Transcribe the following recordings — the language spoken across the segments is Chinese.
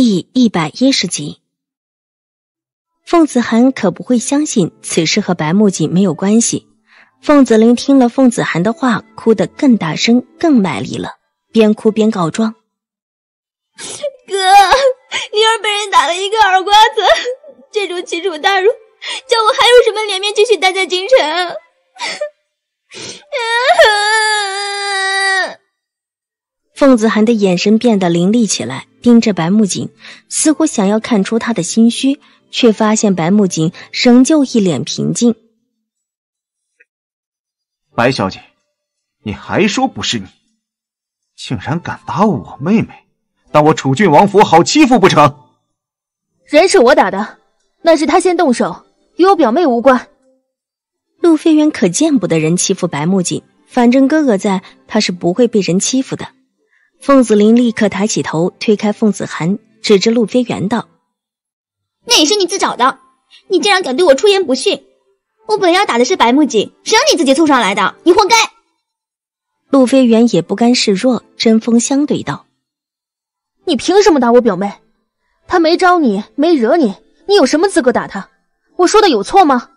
第一百一十集，凤子涵可不会相信此事和白木槿没有关系。凤子林听了凤子涵的话，哭得更大声、更卖力了，边哭边告状：“哥，女儿被人打了一个耳瓜子，这种奇耻大辱，叫我还有什么脸面继续待在京城？”凤子涵的眼神变得凌厉起来。盯着白木槿，似乎想要看出他的心虚，却发现白木槿仍旧一脸平静。白小姐，你还说不是你？竟然敢打我妹妹，当我楚郡王府好欺负不成？人是我打的，那是他先动手，与我表妹无关。路飞远可见不得人欺负白木槿，反正哥哥在，他是不会被人欺负的。凤子林立刻抬起头，推开凤子涵，指着路飞元道：“那也是你自找的！你竟然敢对我出言不逊！我本要打的是白木槿，谁让你自己凑上来的？你活该！”路飞元也不甘示弱，针锋相对道：“你凭什么打我表妹？她没招你，没惹你，你有什么资格打她？我说的有错吗？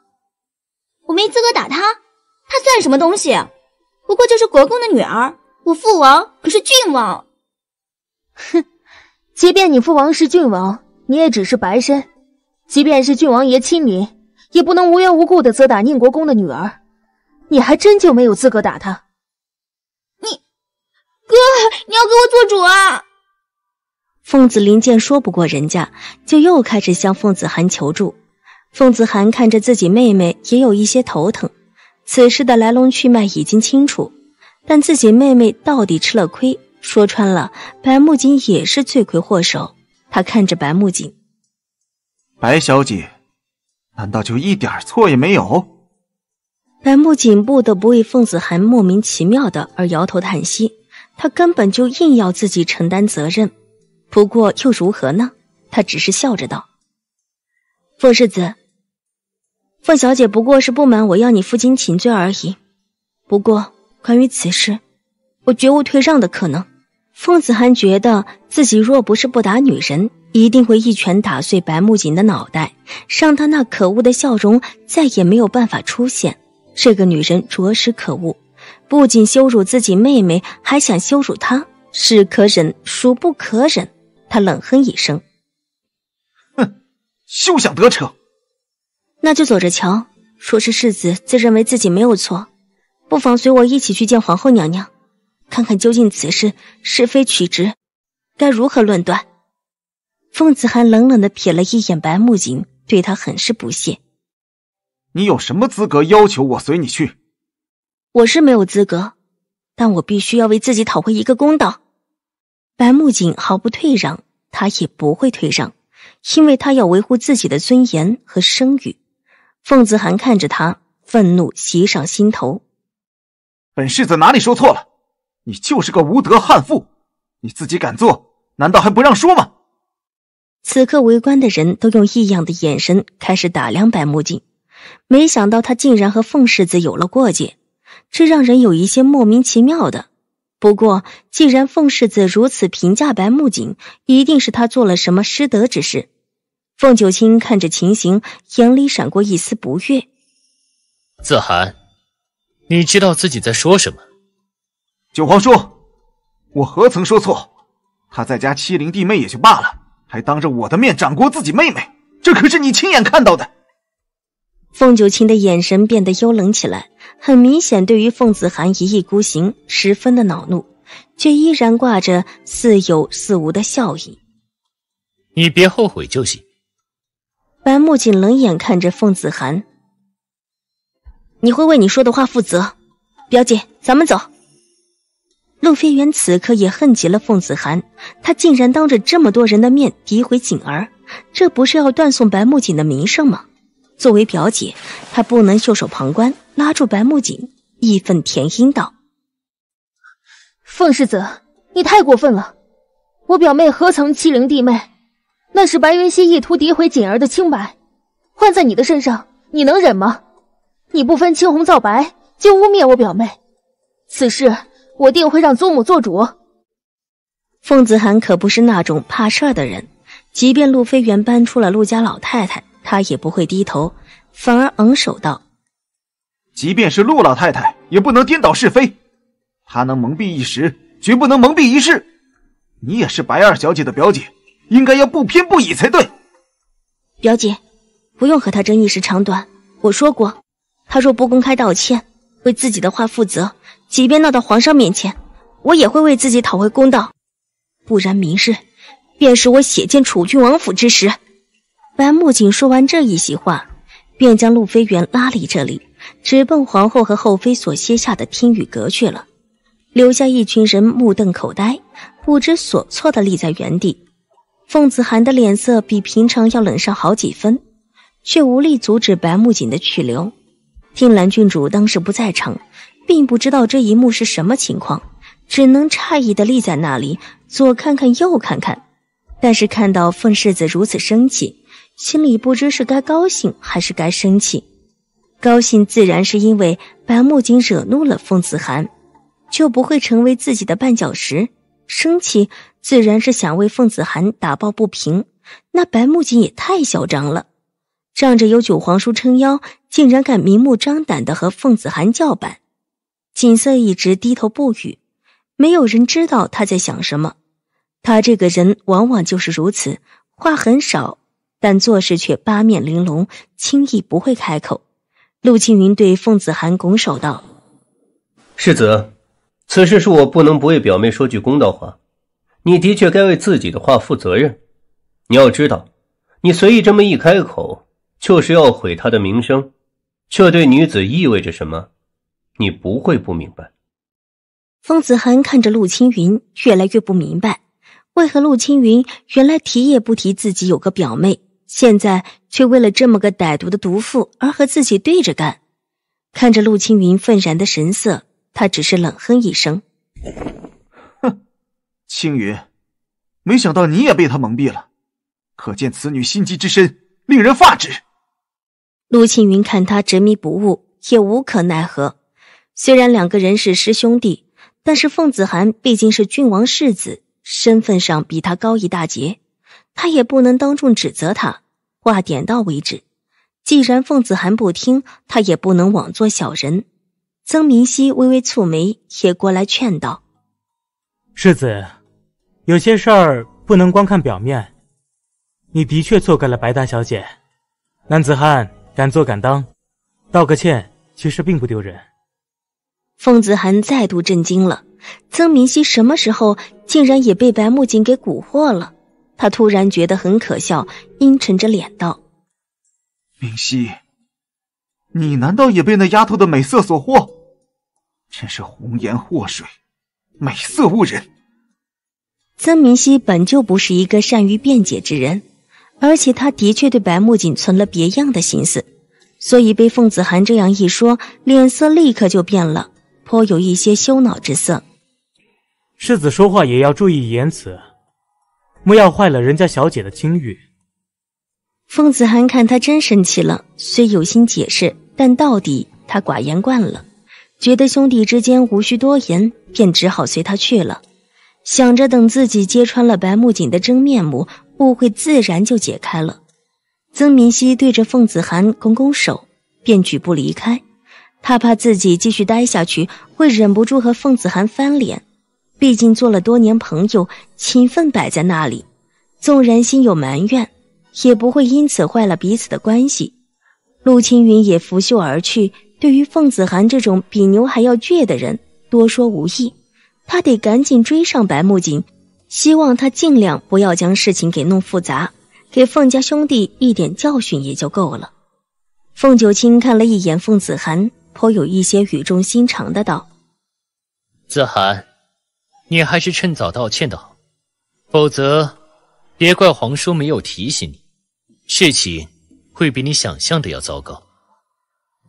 我没资格打她？她算什么东西？不过就是国公的女儿。”我父王可是郡王，哼！即便你父王是郡王，你也只是白身。即便是郡王爷亲临，也不能无缘无故的责打宁国公的女儿。你还真就没有资格打他。你哥，你要给我做主啊！凤子林见说不过人家，就又开始向凤子涵求助。凤子涵看着自己妹妹，也有一些头疼。此事的来龙去脉已经清楚。但自己妹妹到底吃了亏，说穿了，白木槿也是罪魁祸首。他看着白木槿，白小姐，难道就一点错也没有？白木槿不得不为凤子涵莫名其妙的而摇头叹息。他根本就硬要自己承担责任。不过又如何呢？他只是笑着道：“凤世子，凤小姐不过是不满我要你负荆请罪而已。不过。”关于此事，我绝无退让的可能。凤子涵觉得自己若不是不打女人，一定会一拳打碎白木槿的脑袋，让她那可恶的笑容再也没有办法出现。这个女人着实可恶，不仅羞辱自己妹妹，还想羞辱她，是可忍，孰不可忍？他冷哼一声：“哼，休想得逞。”那就走着瞧。若是世子自认为自己没有错，不妨随我一起去见皇后娘娘，看看究竟此事是非曲直，该如何论断。凤子涵冷冷的瞥了一眼白木景，对他很是不屑。你有什么资格要求我随你去？我是没有资格，但我必须要为自己讨回一个公道。白木景毫不退让，他也不会退让，因为他要维护自己的尊严和声誉。凤子涵看着他，愤怒袭上心头。本世子哪里说错了？你就是个无德悍妇，你自己敢做，难道还不让说吗？此刻围观的人都用异样的眼神开始打量白木槿，没想到他竟然和凤世子有了过节，这让人有一些莫名其妙的。不过既然凤世子如此评价白木槿，一定是他做了什么失德之事。凤九卿看着情形，眼里闪过一丝不悦。子涵。你知道自己在说什么，九皇叔，我何曾说错？他在家欺凌弟妹也就罢了，还当着我的面掌掴自己妹妹，这可是你亲眼看到的。凤九卿的眼神变得幽冷起来，很明显，对于凤子涵一意孤行，十分的恼怒，却依然挂着似有似无的笑意。你别后悔就行。白木槿冷眼看着凤子涵。你会为你说的话负责，表姐，咱们走。路飞元此刻也恨极了凤子涵，他竟然当着这么多人的面诋毁锦儿，这不是要断送白木槿的名声吗？作为表姐，他不能袖手旁观，拉住白木槿，义愤填膺道：“凤世子，你太过分了！我表妹何曾欺凌弟妹？那是白云溪意图诋毁锦儿的清白，换在你的身上，你能忍吗？”你不分青红皂白就污蔑我表妹，此事我定会让祖母做主。凤子涵可不是那种怕事儿的人，即便路飞元搬出了陆家老太太，他也不会低头，反而昂首道：“即便是陆老太太，也不能颠倒是非。她能蒙蔽一时，绝不能蒙蔽一世。你也是白二小姐的表姐，应该要不偏不倚才对。”表姐，不用和他争一时长短。我说过。他若不公开道歉，为自己的话负责，即便闹到皇上面前，我也会为自己讨回公道。不然，明日便是我血溅楚郡王府之时。白木槿说完这一席话，便将路飞元拉离这里，直奔皇后和后妃所歇下的听雨阁去了，留下一群人目瞪口呆、不知所措地立在原地。凤子涵的脸色比平常要冷上好几分，却无力阻止白木槿的去留。听兰郡主当时不在场，并不知道这一幕是什么情况，只能诧异的立在那里，左看看右看看。但是看到凤世子如此生气，心里不知是该高兴还是该生气。高兴自然是因为白木槿惹怒了凤子涵，就不会成为自己的绊脚石；生气自然是想为凤子涵打抱不平。那白木槿也太嚣张了。仗着有九皇叔撑腰，竟然敢明目张胆的和凤子涵叫板。锦瑟一直低头不语，没有人知道他在想什么。他这个人往往就是如此，话很少，但做事却八面玲珑，轻易不会开口。陆青云对凤子涵拱手道：“世子，此事恕我不能不为表妹说句公道话。你的确该为自己的话负责任。你要知道，你随意这么一开口。”就是要毁她的名声，这对女子意味着什么？你不会不明白。方子涵看着陆青云，越来越不明白，为何陆青云原来提也不提自己有个表妹，现在却为了这么个歹毒的毒妇而和自己对着干。看着陆青云愤然的神色，他只是冷哼一声：“哼，青云，没想到你也被他蒙蔽了，可见此女心机之深，令人发指。”陆庆云看他执迷不悟，也无可奈何。虽然两个人是师兄弟，但是凤子涵毕竟是郡王世子，身份上比他高一大截，他也不能当众指责他，话点到为止。既然凤子涵不听，他也不能枉做小人。曾明熙微微蹙眉，也过来劝道：“世子，有些事儿不能光看表面。你的确错怪了白大小姐，男子汉。”敢做敢当，道个歉其实并不丢人。凤子涵再度震惊了，曾明熙什么时候竟然也被白木槿给蛊惑了？他突然觉得很可笑，阴沉着脸道：“明熙，你难道也被那丫头的美色所惑？真是红颜祸水，美色误人。”曾明熙本就不是一个善于辩解之人。而且他的确对白木槿存了别样的心思，所以被凤子涵这样一说，脸色立刻就变了，颇有一些羞恼之色。世子说话也要注意言辞，莫要坏了人家小姐的清誉。凤子涵看他真生气了，虽有心解释，但到底他寡言惯了，觉得兄弟之间无需多言，便只好随他去了。想着等自己揭穿了白木槿的真面目。误会自然就解开了。曾明熙对着凤子涵拱拱手，便举步离开。他怕自己继续待下去会忍不住和凤子涵翻脸，毕竟做了多年朋友，情分摆在那里。纵然心有埋怨，也不会因此坏了彼此的关系。陆青云也拂袖而去。对于凤子涵这种比牛还要倔的人，多说无益。他得赶紧追上白木槿。希望他尽量不要将事情给弄复杂，给凤家兄弟一点教训也就够了。凤九卿看了一眼凤子涵，颇有一些语重心长的道：“子涵，你还是趁早道歉的好，否则别怪皇叔没有提醒你，事情会比你想象的要糟糕。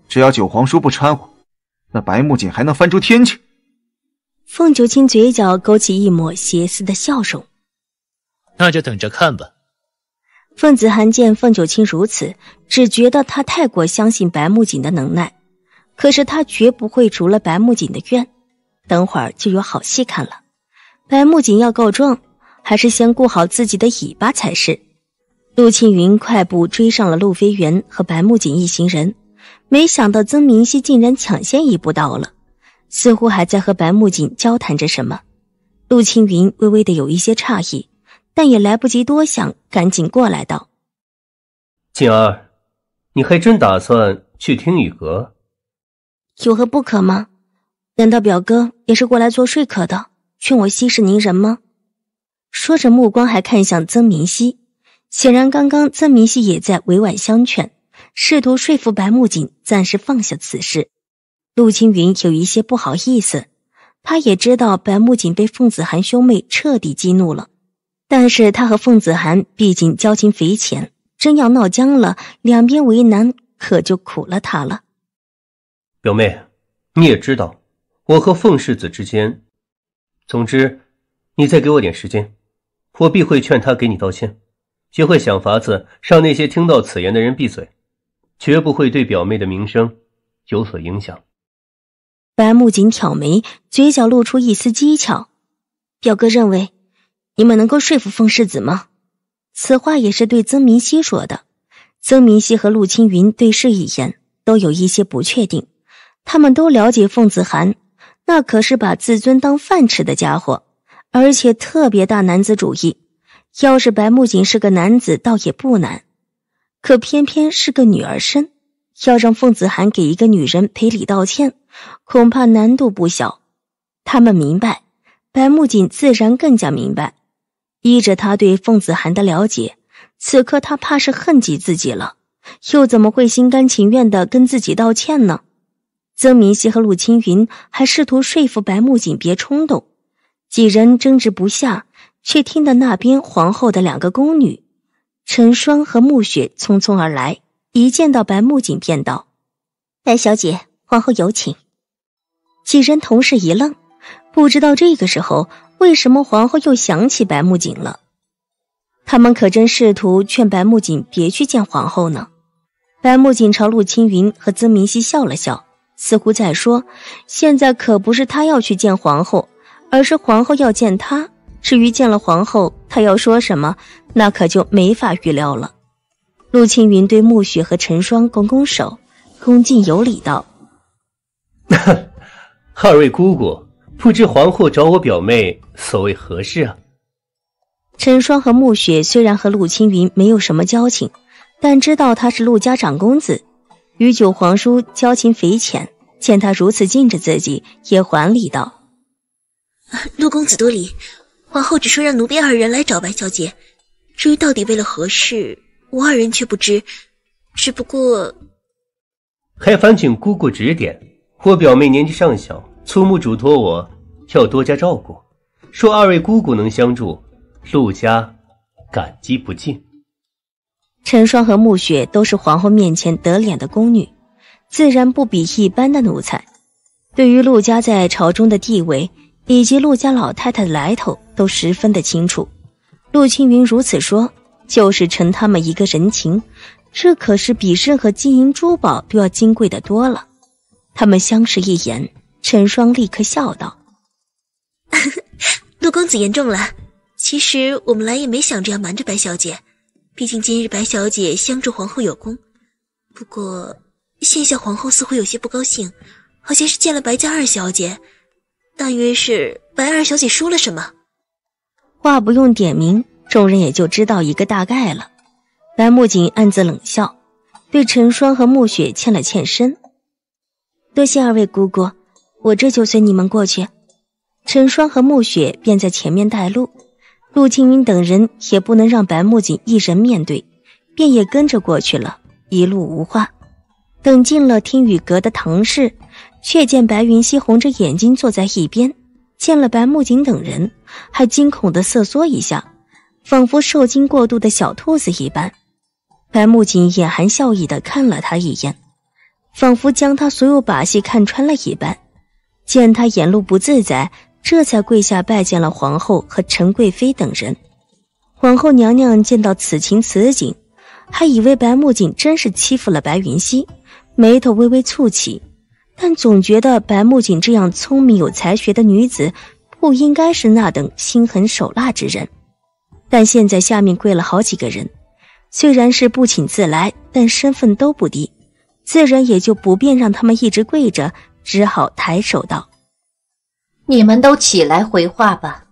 只要九皇叔不掺和，那白木槿还能翻出天去。”凤九卿嘴角勾起一抹邪肆的笑容，那就等着看吧。凤子涵见凤九卿如此，只觉得他太过相信白木槿的能耐，可是他绝不会除了白木槿的愿。等会儿就有好戏看了。白木槿要告状，还是先顾好自己的尾巴才是。陆青云快步追上了陆飞元和白木槿一行人，没想到曾明熙竟然抢先一步到了。似乎还在和白木槿交谈着什么，陆青云微微的有一些诧异，但也来不及多想，赶紧过来道：“锦儿，你还真打算去听雨阁？有何不可吗？难道表哥也是过来做说客的，劝我息事宁人吗？”说着，目光还看向曾明熙，显然刚刚曾明熙也在委婉相劝，试图说服白木槿暂时放下此事。陆青云有一些不好意思，他也知道白木槿被凤子涵兄妹彻底激怒了，但是他和凤子涵毕竟交情匪浅，真要闹僵了，两边为难，可就苦了他了。表妹，你也知道我和凤世子之间，总之，你再给我点时间，我必会劝他给你道歉，学会想法子让那些听到此言的人闭嘴，绝不会对表妹的名声有所影响。白木槿挑眉，嘴角露出一丝讥诮：“表哥认为你们能够说服凤世子吗？”此话也是对曾明熙说的。曾明熙和陆青云对视一眼，都有一些不确定。他们都了解凤子涵，那可是把自尊当饭吃的家伙，而且特别大男子主义。要是白木槿是个男子，倒也不难，可偏偏是个女儿身。要让凤子涵给一个女人赔礼道歉，恐怕难度不小。他们明白，白木槿自然更加明白。依着他对凤子涵的了解，此刻他怕是恨极自己了，又怎么会心甘情愿的跟自己道歉呢？曾明熙和陆青云还试图说服白木槿别冲动，几人争执不下，却听得那边皇后的两个宫女陈霜和暮雪匆匆而来。一见到白木槿，便道：“白小姐，皇后有请。”几人同时一愣，不知道这个时候为什么皇后又想起白木槿了。他们可真试图劝白木槿别去见皇后呢。白木槿朝陆青云和曾明熙笑了笑，似乎在说：“现在可不是他要去见皇后，而是皇后要见他。至于见了皇后，他要说什么，那可就没法预料了。”陆青云对暮雪和陈霜拱拱手，恭敬有礼道：“ 二位姑姑，不知皇后找我表妹所谓何事啊？”陈霜和暮雪虽然和陆青云没有什么交情，但知道他是陆家长公子，与九皇叔交情匪浅。见他如此敬着自己，也还礼道：“陆公子多礼，皇后只说让奴婢二人来找白小姐，至于到底为了何事。”我二人却不知，只不过还烦请姑姑指点。我表妹年纪尚小，粗木嘱托我要多加照顾，说二位姑姑能相助，陆家感激不尽。陈双和暮雪都是皇后面前得脸的宫女，自然不比一般的奴才。对于陆家在朝中的地位，以及陆家老太太的来头，都十分的清楚。陆青云如此说。就是承他们一个人情，这可是比任何金银珠宝都要金贵的多了。他们相视一眼，陈双立刻笑道：“陆公子言重了，其实我们来也没想着要瞒着白小姐，毕竟今日白小姐相助皇后有功。不过，现下皇后似乎有些不高兴，好像是见了白家二小姐，大约是白二小姐说了什么话，不用点名。”众人也就知道一个大概了。白木槿暗自冷笑，对陈霜和暮雪欠了欠身：“多谢二位姑姑，我这就随你们过去。”陈霜和暮雪便在前面带路。陆青云等人也不能让白木槿一人面对，便也跟着过去了。一路无话，等进了听雨阁的堂室，却见白云溪红着眼睛坐在一边，见了白木槿等人，还惊恐的瑟缩一下。仿佛受惊过度的小兔子一般，白木槿眼含笑意的看了他一眼，仿佛将他所有把戏看穿了一般。见他眼露不自在，这才跪下拜见了皇后和陈贵妃等人。皇后娘娘见到此情此景，还以为白木槿真是欺负了白云溪，眉头微微蹙起。但总觉得白木槿这样聪明有才学的女子，不应该是那等心狠手辣之人。但现在下面跪了好几个人，虽然是不请自来，但身份都不低，自然也就不便让他们一直跪着，只好抬手道：“你们都起来回话吧。”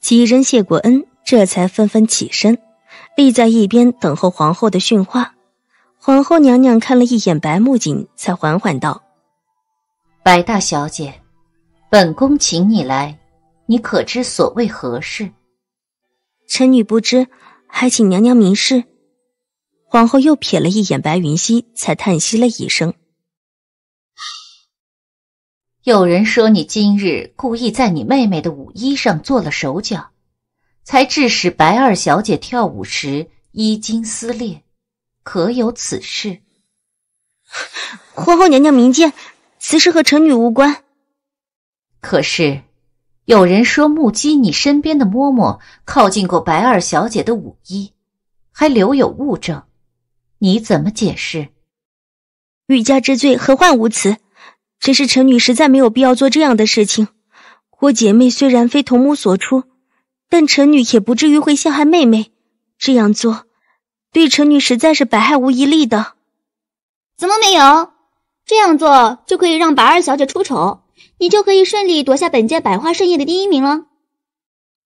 几人谢过恩，这才纷纷起身，立在一边等候皇后的训话。皇后娘娘看了一眼白木槿，才缓缓道：“白大小姐，本宫请你来，你可知所谓何事？”臣女不知，还请娘娘明示。皇后又瞥了一眼白云溪，才叹息了一声：“有人说你今日故意在你妹妹的舞衣上做了手脚，才致使白二小姐跳舞时衣襟撕裂，可有此事？” 皇后娘娘明鉴，此事和臣女无关。可是。有人说目击你身边的嬷嬷靠近过白二小姐的舞衣，还留有物证，你怎么解释？欲加之罪，何患无辞？只是臣女实在没有必要做这样的事情。我姐妹虽然非同母所出，但臣女也不至于会陷害妹妹。这样做，对臣女实在是百害无一利的。怎么没有？这样做就可以让白二小姐出丑。你就可以顺利夺下本届百花盛宴的第一名了。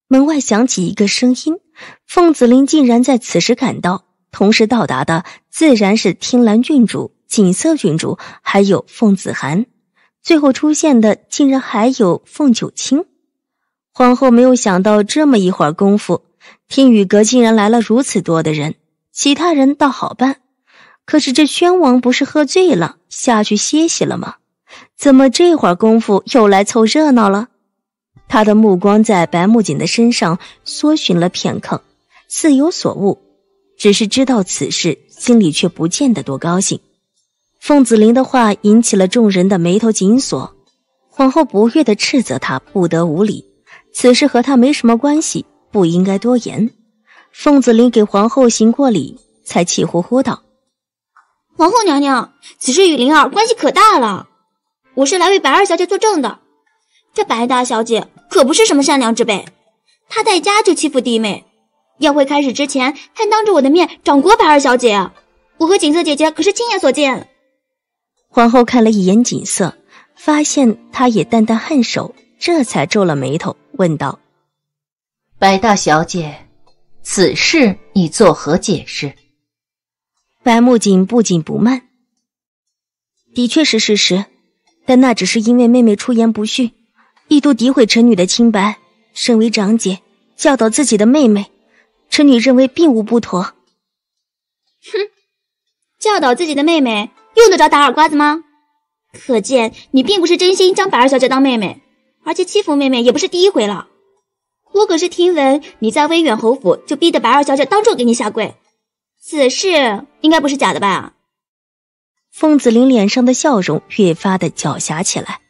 门外响起一个声音，凤子林竟然在此时赶到，同时到达的自然是听兰郡主、锦瑟郡主，还有凤子涵。最后出现的竟然还有凤九卿。皇后没有想到，这么一会儿功夫，听雨阁竟然来了如此多的人。其他人倒好办，可是这宣王不是喝醉了下去歇息了吗？怎么这会儿功夫又来凑热闹了？他的目光在白木槿的身上搜寻了片刻，似有所悟，只是知道此事，心里却不见得多高兴。凤子霖的话引起了众人的眉头紧锁，皇后不悦的斥责他不得无礼，此事和他没什么关系，不应该多言。凤子霖给皇后行过礼，才气呼呼道：“皇后娘娘，此事与灵儿关系可大了。”我是来为白二小姐作证的。这白大小姐可不是什么善良之辈，她在家就欺负弟妹，宴会开始之前还当着我的面掌掴白二小姐，我和锦瑟姐姐可是亲眼所见。皇后看了一眼锦瑟，发现她也淡淡颔首，这才皱了眉头，问道：“白大小姐，此事你作何解释？”白木槿不紧不慢：“的确是事实。”但那只是因为妹妹出言不逊，意图诋毁臣女的清白。身为长姐，教导自己的妹妹，臣女认为并无不妥。哼，教导自己的妹妹，用得着打耳瓜子吗？可见你并不是真心将白二小姐当妹妹，而且欺负妹妹也不是第一回了。我可是听闻你在威远侯府就逼得白二小姐当众给你下跪，此事应该不是假的吧？凤子林脸上的笑容越发的狡黠起来。